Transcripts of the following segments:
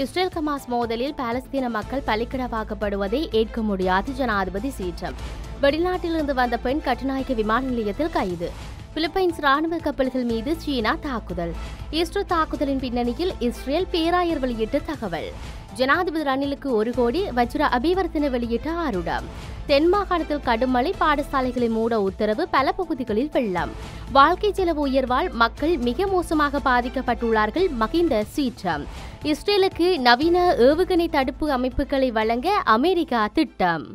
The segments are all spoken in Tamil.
இஸ்ரேல் கமாஸ் மோதலில் பாலஸ்தீன மக்கள் பலிக்கிடவாக்கப்படுவதை ஏற்க முடியாது ஜனாதிபதி சீற்றம் வெளிநாட்டிலிருந்து வந்த பெண் கட்டுநாயக்க விமான நிலையத்தில் கைது பிலிப்பைன்ஸ் ராணுவ கப்பல்கள் மீது சீனா தாக்குதல் இஸ்ரோ தாக்குதலின் பின்னணியில் இஸ்ரேல் பேராயர் வெளியிட்ட தகவல் ஜனாதிபதி ரணிலுக்கு ஒரு கோடி வஜ்ர அபிவர்த்தனை வெளியிட்ட ஆருடம் தென் மாகாணத்தில் பாடசாலைகளை மூட உத்தரவு பல பகுதிகளில் வெள்ளம் வாழ்க்கை செலவு உயர்வால் மக்கள் மிக மோசமாக பாதிக்கப்பட்டுள்ளார்கள் மகிந்த சீற்றம் இஸ்ரேலுக்கு நவீன ஏவுகணை தடுப்பு அமைப்புகளை வழங்க அமெரிக்கா திட்டம்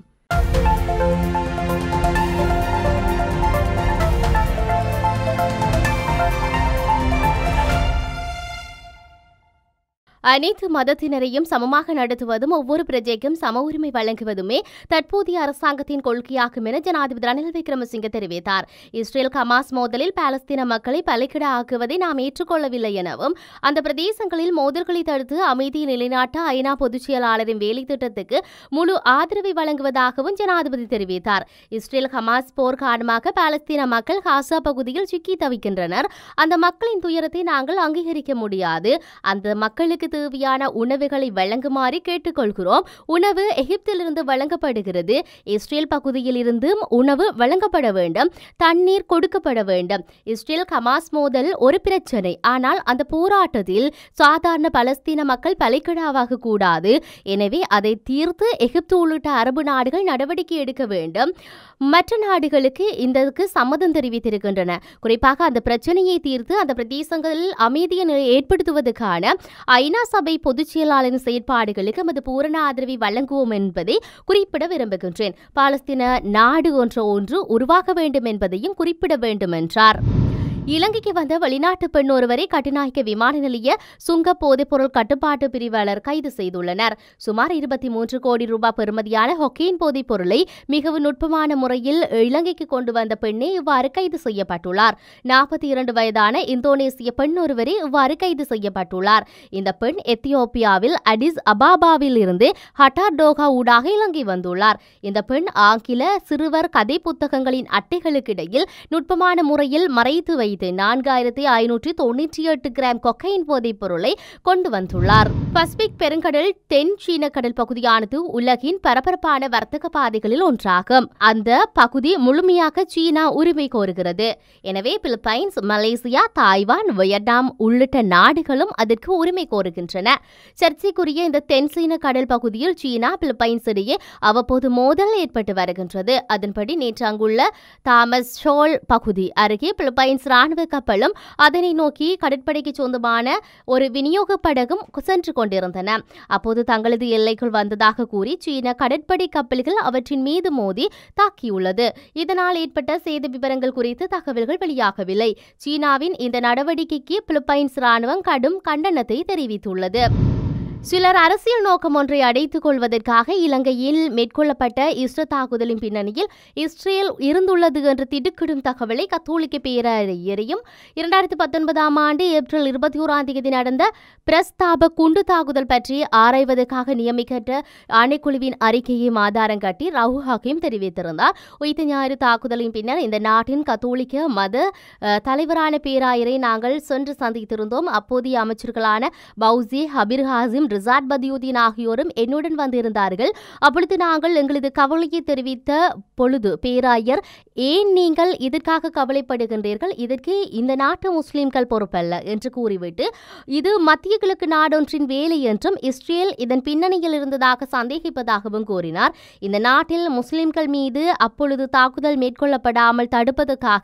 அனைத்து மதத்தினரையும் சமமாக நடத்துவதும் ஒவ்வொரு பிரஜைக்கும் சம உரிமை வழங்குவதுமே தற்போதைய அரசாங்கத்தின் கொள்கையாகும் என ஜனாதிபதி ரணில் விக்ரமசிங்க தெரிவித்தார் இஸ்ரேல் ஹமாஸ் மோதலில் பாலஸ்தீன மக்களை பலிக்கிட ஆக்குவதை நாம் ஏற்றுக்கொள்ளவில்லை எனவும் அந்த பிரதேசங்களில் மோதல்களை தடுத்து அமைதியை நிலைநாட்ட ஐநா பொதுச் செயலாளரின் வேலை திட்டத்துக்கு முழு ஆதரவை வழங்குவதாகவும் ஜனாதிபதி தெரிவித்தார் இஸ்ரேல் ஹமாஸ் போர் காரணமாக பாலஸ்தீன மக்கள் காசா பகுதியில் சிக்கி தவிக்கின்றனர் அந்த மக்களின் துயரத்தை நாங்கள் அங்கீகரிக்க முடியாது அந்த மக்களுக்கு தேவையான உணவுகளை வழங்குமாறு கேட்டுக்கொள்கிறோம் உணவு எகிப்திலிருந்து வழங்கப்படுகிறது இஸ்ரேல் பகுதியில் இருந்தும் உணவு வழங்கப்பட வேண்டும் தண்ணீர் கொடுக்கப்பட வேண்டும் இஸ்ரேல் ஹமாஸ் மோதல் ஒரு பிரச்சனை ஆனால் அந்த போராட்டத்தில் சாதாரண பலஸ்தீன மக்கள் பலிக்கடாவாக கூடாது எனவே அதை தீர்த்து எகிப்து உள்ளிட்ட அரபு நாடுகள் நடவடிக்கை எடுக்க வேண்டும் மற்ற நாடுகளுக்கு இந்த சம்மதம் தெரிவித்திருக்கின்றன குறிப்பாக அந்த பிரச்சனையை தீர்த்து அந்த பிரதேசங்களில் அமைதியை ஏற்படுத்துவதற்கான ஐநா சபை பொதுச் செயலாளரின் செயற்பாடுகளுக்கு எமது பூரண ஆதரவை வழங்குவோம் என்பதை குறிப்பிட விரும்புகின்றேன் பாலஸ்தீன நாடு ஒன்ற ஒன்று உருவாக வேண்டும் என்பதையும் குறிப்பிட வேண்டும் என்றார் இலங்கைக்கு வந்த வெளிநாட்டு பெண் ஒருவரை கட்டுநாயக்க விமான நிலைய சுங்க போதைப்பொருள் கட்டுப்பாட்டு பிரிவாளர் கைது செய்துள்ளனர் சுமார் இருபத்தி மூன்று கோடி ரூபாய் பெறுமதியான ஹொக்கெயின் போதைப் பொருளை மிகவும் நுட்பமான முறையில் இலங்கைக்கு கொண்டு வந்த பெண்ணே இவ்வாறு கைது செய்யப்பட்டுள்ளார் நாற்பத்தி இரண்டு வயதான இந்தோனேசிய பெண் ஒருவரே இவ்வாறு கைது செய்யப்பட்டுள்ளார் இந்த பெண் எத்தியோப்பியாவில் அடிஸ் அபாபாவில் இருந்து ஹட்டார் டோகா ஊடாக இலங்கை வந்துள்ளார் இந்த பெண் ஆங்கில சிறுவர் கதை புத்தகங்களின் அட்டைகளுக்கிடையில் நுட்பமான முறையில் மறைத்து வைத்து மீது நான்காயிரத்தி ஐநூற்றி தொன்னூற்றி எட்டு கிராம் கொக்கையின் போதைப் பொருளை கொண்டு வந்துள்ளார் பசிபிக் பெருங்கடல் தென் சீன கடல் பகுதியானது உலகின் பரபரப்பான வர்த்தக பாதைகளில் ஒன்றாகும் அந்த பகுதி முழுமையாக சீனா உரிமை கோருகிறது எனவே பிலிப்பைன்ஸ் மலேசியா தாய்வான் வியட்நாம் உள்ளிட்ட நாடுகளும் அதற்கு உரிமை கோருகின்றன சர்ச்சைக்குரிய இந்த தென் சீன கடல் பகுதியில் சீனா பிலிப்பைன்ஸ் இடையே அவ்வப்போது மோதல் ஏற்பட்டு வருகின்றது அதன்படி நேற்று அங்குள்ள தாமஸ் ஷோல் பகுதி அருகே பிலிப்பைன்ஸ் ராணுவ கப்பலும் அதனை நோக்கி கடற்படைக்கு சொந்தமான ஒரு விநியோக படகும் சென்று கொண்டிருந்தன அப்போது தங்களது எல்லைக்குள் வந்ததாக கூறி சீன கடற்படை கப்பல்கள் அவற்றின் மீது மோதி தாக்கியுள்ளது இதனால் ஏற்பட்ட சேத விவரங்கள் குறித்து தகவல்கள் வெளியாகவில்லை சீனாவின் இந்த நடவடிக்கைக்கு பிலிப்பைன்ஸ் ராணுவம் கடும் கண்டனத்தை தெரிவித்துள்ளது சிலர் அரசியல் நோக்கம் ஒன்றை அடைத்துக் கொள்வதற்காக இலங்கையில் மேற்கொள்ளப்பட்ட இஸ்ரோ தாக்குதலின் பின்னணியில் இஸ்ரேல் இருந்துள்ளது என்று திடுக்கிடும் தகவலை கத்தோலிக்க பேரறியரையும் இரண்டாயிரத்தி பத்தொன்பதாம் ஆண்டு ஏப்ரல் இருபத்தி ஓராம் தேதி நடந்த பிரஸ்தாப குண்டு தாக்குதல் பற்றி ஆராய்வதற்காக நியமிக்கப்பட்ட ஆணைக்குழுவின் அறிக்கையை ஆதாரம் காட்டி ராகுல் ஹக்கீம் தெரிவித்திருந்தார் உயிர் ஞாயிறு தாக்குதலின் பின்னர் இந்த நாட்டின் கத்தோலிக்க மத தலைவரான பேராயரை நாங்கள் சென்று சந்தித்திருந்தோம் அப்போதைய அமைச்சர்களான பௌசி ஹபிர் ஹாசிம் மற்றும் பதியுதீன் ஆகியோரும் என்னுடன் வந்திருந்தார்கள் அப்பொழுது நாங்கள் எங்களது கவலையை தெரிவித்த பொழுது பேராயர் ஏன் நீங்கள் இதற்காக கவலைப்படுகின்றீர்கள் இதற்கு இந்த நாட்டு முஸ்லிம்கள் பொறுப்பல்ல என்று கூறிவிட்டு இது மத்திய கிழக்கு நாடொன்றின் வேலை என்றும் இஸ்ரேல் இதன் பின்னணியில் இருந்ததாக சந்தேகிப்பதாகவும் கூறினார் இந்த நாட்டில் முஸ்லிம்கள் மீது அப்பொழுது தாக்குதல் மேற்கொள்ளப்படாமல் தடுப்பதற்காக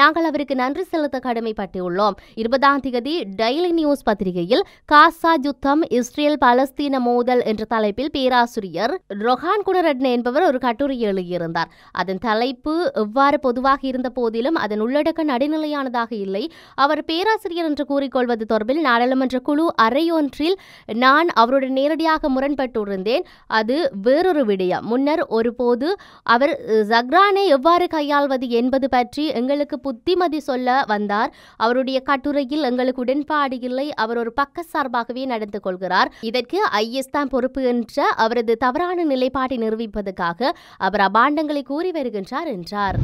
நாங்கள் அவருக்கு நன்றி செலுத்த கடமைப்பட்டுள்ளோம் இருபதாம் தேதி டெய்லி நியூஸ் பத்திரிகையில் காசா யுத்தம் இஸ்ரேல் இஸ்ரேல் பலஸ்தீன மோதல் என்ற தலைப்பில் பேராசிரியர் ரொஹான் குணரட்ன என்பவர் ஒரு கட்டுரை எழுதியிருந்தார் அதன் தலைப்பு எவ்வாறு பொதுவாக இருந்த போதிலும் அதன் உள்ளடக்க நடுநிலையானதாக இல்லை அவர் பேராசிரியர் என்று கூறிக்கொள்வது தொடர்பில் நாடாளுமன்ற குழு அறையொன்றில் நான் அவருடன் நேரடியாக முரண்பட்டிருந்தேன் அது வேறொரு விடயம் முன்னர் ஒருபோது அவர் ஜக்ரானை எவ்வாறு கையாள்வது என்பது பற்றி எங்களுக்கு புத்திமதி சொல்ல வந்தார் அவருடைய கட்டுரையில் எங்களுக்கு உடன்பாடு இல்லை அவர் ஒரு பக்க சார்பாகவே நடந்து கொள்கிறார் இதற்கு ஐஎஸ் தான் பொறுப்பு என்ற அவரது தவறான நிலைப்பாட்டை நிரூபிப்பதற்காக அவர் அபாண்டங்களை கூறி வருகின்றார் என்றார்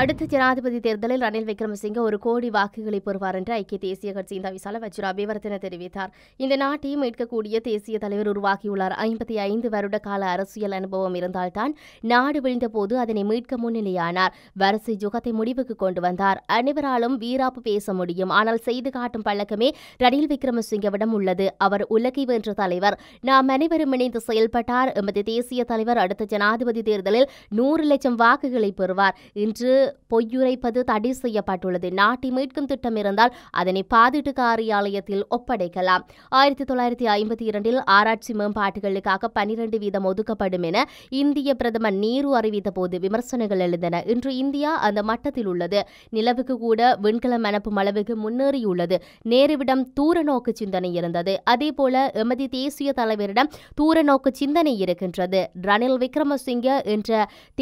அடுத்த ஜனாதிபதி தேர்தலில் ரணில் விக்ரமசிங்கே ஒரு கோடி வாக்குகளை பெறுவார் என்று ஐக்கிய தேசிய கட்சியின் தவிசால வஜ்ரா அபிவர்த்தன தெரிவித்தார் இந்த நாட்டையும் மீட்கக்கூடிய தேசிய தலைவர் உருவாக்கியுள்ளார் ஐம்பத்தி ஐந்து வருட கால அரசியல் அனுபவம் இருந்தால்தான் நாடு விழுந்த போது அதனை மீட்க முன்னிலையானார் வரிசை யுகத்தை முடிவுக்கு கொண்டு வந்தார் அனைவராலும் வீராப்பு பேச முடியும் ஆனால் செய்து காட்டும் பழக்கமே ரணில் விக்ரமசிங்கவிடம் உள்ளது அவர் உலகை வென்ற தலைவர் நாம் அனைவரும் இணைந்து செயல்பட்டார் எமது தேசிய தலைவர் அடுத்த ஜனாதிபதி தேர்தலில் நூறு லட்சம் வாக்குகளை பெறுவார் இன்று பொய்யுரைப்பது தடை செய்யப்பட்டுள்ளது நாட்டை மீட்கும் திட்டம் இருந்தால் அதனை பாதிட்டு காரியாலயத்தில் ஒப்படைக்கலாம் ஆயிரத்தி தொள்ளாயிரத்தி ஐம்பத்தி இரண்டில் ஆராய்ச்சி மேம்பாட்டுகளுக்காக பனிரெண்டு வீதம் ஒதுக்கப்படும் என இந்திய பிரதமர் நீரு அறிவித்த போது விமர்சனங்கள் எழுந்தன இன்று இந்தியா அந்த மட்டத்தில் உள்ளது நிலவுக்கு கூட விண்கலம் அனுப்பும் அளவுக்கு முன்னேறியுள்ளது நேருவிடம் தூர நோக்கு சிந்தனை இருந்தது அதேபோல எமது தேசிய தலைவரிடம் தூர நோக்கு சிந்தனை இருக்கின்றது ரணில் விக்ரமசிங்க என்ற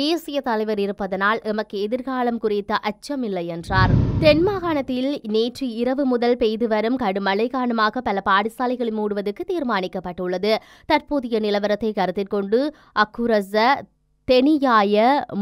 தேசிய தலைவர் இருப்பதனால் எமக்கு எதிர்கால எதிர்காலம் குறித்த அச்சமில்லை என்றார் தென் மாகாணத்தில் நேற்று இரவு முதல் பெய்து வரும் கடும் மழை காரணமாக பல பாடசாலைகளை மூடுவதற்கு தீர்மானிக்கப்பட்டுள்ளது தற்போதைய நிலவரத்தை கருத்தில் கொண்டு அக்குரஸ தெனியாய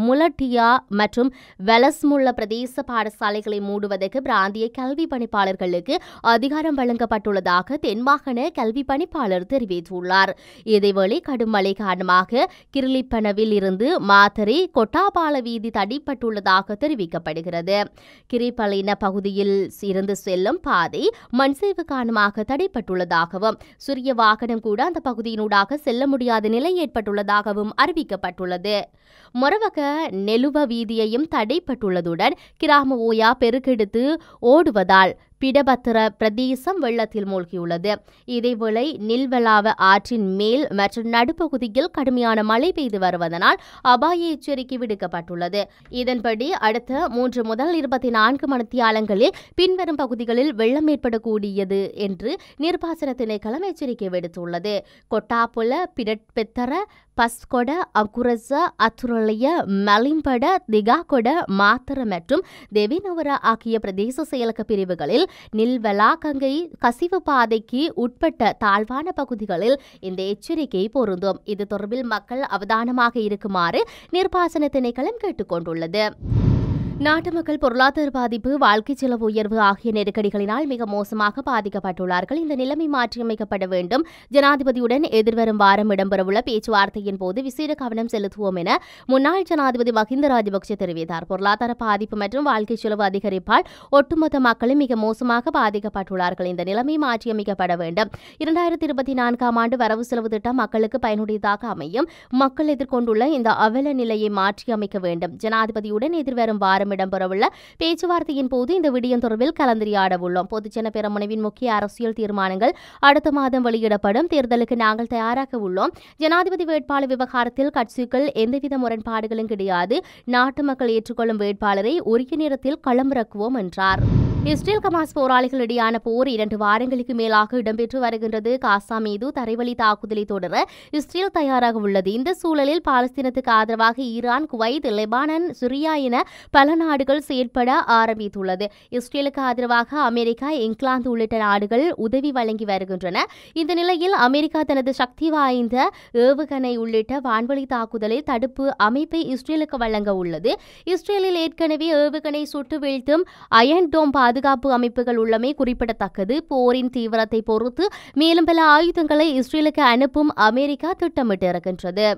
முலட்டியா மற்றும் வெலஸ்முள்ள பிரதேச பாடசாலைகளை மூடுவதற்கு பிராந்திய கல்வி பணிப்பாளர்களுக்கு அதிகாரம் வழங்கப்பட்டுள்ளதாக தென்மாகாண கல்வி பணிப்பாளர் தெரிவித்துள்ளார் இதேவேளை கடும் மழை காரணமாக கிரிலிப்பனவில் இருந்து மாத்தரை கொட்டாபால வீதி தடிப்பட்டுள்ளதாக தெரிவிக்கப்படுகிறது கிரிப்பலின பகுதியில் இருந்து செல்லும் பாதை மண்சேவு காரணமாக தடைப்பட்டுள்ளதாகவும் சிறிய வாகனம் கூட அந்த பகுதியினூடாக செல்ல முடியாத நிலை ஏற்பட்டுள்ளதாகவும் அறிவிக்கப்பட்டுள்ளது மொரவக நெலுவ வீதியையும் தடைப்பட்டுள்ளதுடன் கிராம ஓயா பெருக்கெடுத்து ஓடுவதால் பிடபத்திர பிரதேசம் வெள்ளத்தில் மூழ்கியுள்ளது இதேவேளை நில்வலாவ ஆற்றின் மேல் மற்றும் நடுப்பகுதியில் கடுமையான மழை பெய்து வருவதனால் அபாய எச்சரிக்கை விடுக்கப்பட்டுள்ளது இதன்படி அடுத்த மூன்று முதல் இருபத்தி நான்கு மணித்தியாலங்களில் பின்வரும் பகுதிகளில் வெள்ளம் ஏற்படக்கூடியது என்று நீர்ப்பாசன திணைக்களம் எச்சரிக்கை விடுத்துள்ளது கொட்டாப்புல பிடட்பெத்தர பஸ்கொட அகுரச அத்துரலிய மலிம்பட திகாகொட மாத்தர மற்றும் தெவினவர ஆகிய பிரதேச செயலக பிரிவுகளில் கங்கை கசிவு பாதைக்கு உட்பட்ட தாழ்வான பகுதிகளில் இந்த எச்சரிக்கை பொருந்தும் இது தொடர்பில் மக்கள் அவதானமாக இருக்குமாறு நீர்ப்பாசன திணைக்களம் கேட்டுக்கொண்டுள்ளது நாட்டு மக்கள் பொருளாதார பாதிப்பு வாழ்க்கை செலவு உயர்வு ஆகிய நெருக்கடிகளினால் மிக மோசமாக பாதிக்கப்பட்டுள்ளார்கள் இந்த நிலைமை மாற்றியமைக்கப்பட வேண்டும் ஜனாதிபதியுடன் எதிர்வரும் வாரம் இடம்பெறவுள்ள பேச்சுவார்த்தையின் போது விசேட கவனம் செலுத்துவோம் என முன்னாள் ஜனாதிபதி மஹிந்த ராஜபக்சே தெரிவித்தார் பொருளாதார பாதிப்பு மற்றும் வாழ்க்கை செலவு அதிகரிப்பால் ஒட்டுமொத்த மக்களும் மிக மோசமாக பாதிக்கப்பட்டுள்ளார்கள் இந்த நிலைமை மாற்றியமைக்கப்பட வேண்டும் இரண்டாயிரத்தி இருபத்தி நான்காம் ஆண்டு வரவு செலவு திட்டம் மக்களுக்கு பயனுடையதாக அமையும் மக்கள் எதிர்கொண்டுள்ள இந்த அவல நிலையை மாற்றியமைக்க வேண்டும் ஜனாதிபதியுடன் எதிர்வரும் வாரம் நேரம் இடம்பெறவுள்ள பேச்சுவார்த்தையின் போது இந்த விடயம் தொடர்பில் கலந்துரையாட உள்ளோம் பொதுஜன பெருமனவின் முக்கிய அரசியல் தீர்மானங்கள் அடுத்த மாதம் வெளியிடப்படும் தேர்தலுக்கு நாங்கள் தயாராக உள்ளோம் ஜனாதிபதி வேட்பாளர் விவகாரத்தில் கட்சிகள் எந்தவித முரண்பாடுகளும் கிடையாது நாட்டு மக்கள் ஏற்றுக்கொள்ளும் வேட்பாளரை உரிய நேரத்தில் களமிறக்குவோம் என்றார் இஸ்ரேல் கமாஸ் போராளிகளிடையான போர் இரண்டு வாரங்களுக்கு மேலாக இடம்பெற்று வருகின்றது காசா மீது தரைவழி தாக்குதலை தொடர இஸ்ரேல் தயாராக உள்ளது இந்த சூழலில் பாலஸ்தீனத்துக்கு ஆதரவாக ஈரான் குவைத் லெபானன் சிரியா என பல நாடுகள் செயற்பட ஆரம்பித்துள்ளது இஸ்ரேலுக்கு ஆதரவாக அமெரிக்கா இங்கிலாந்து உள்ளிட்ட நாடுகள் உதவி வழங்கி வருகின்றன இந்த நிலையில் அமெரிக்கா தனது சக்தி வாய்ந்த ஏவுகணை உள்ளிட்ட வான்வழி தாக்குதலில் தடுப்பு அமைப்பை இஸ்ரேலுக்கு வழங்க உள்ளது இஸ்ரேலில் ஏற்கனவே ஏவுகணை சுட்டு வீழ்த்தும் அயன் டோம்பா பாதுகாப்பு அமைப்புகள் உள்ளமை குறிப்பிடத்தக்கது போரின் தீவிரத்தை பொறுத்து மேலும் பல ஆயுதங்களை இஸ்ரேலுக்கு அனுப்பும் அமெரிக்கா திட்டமிட்டிருக்கின்றது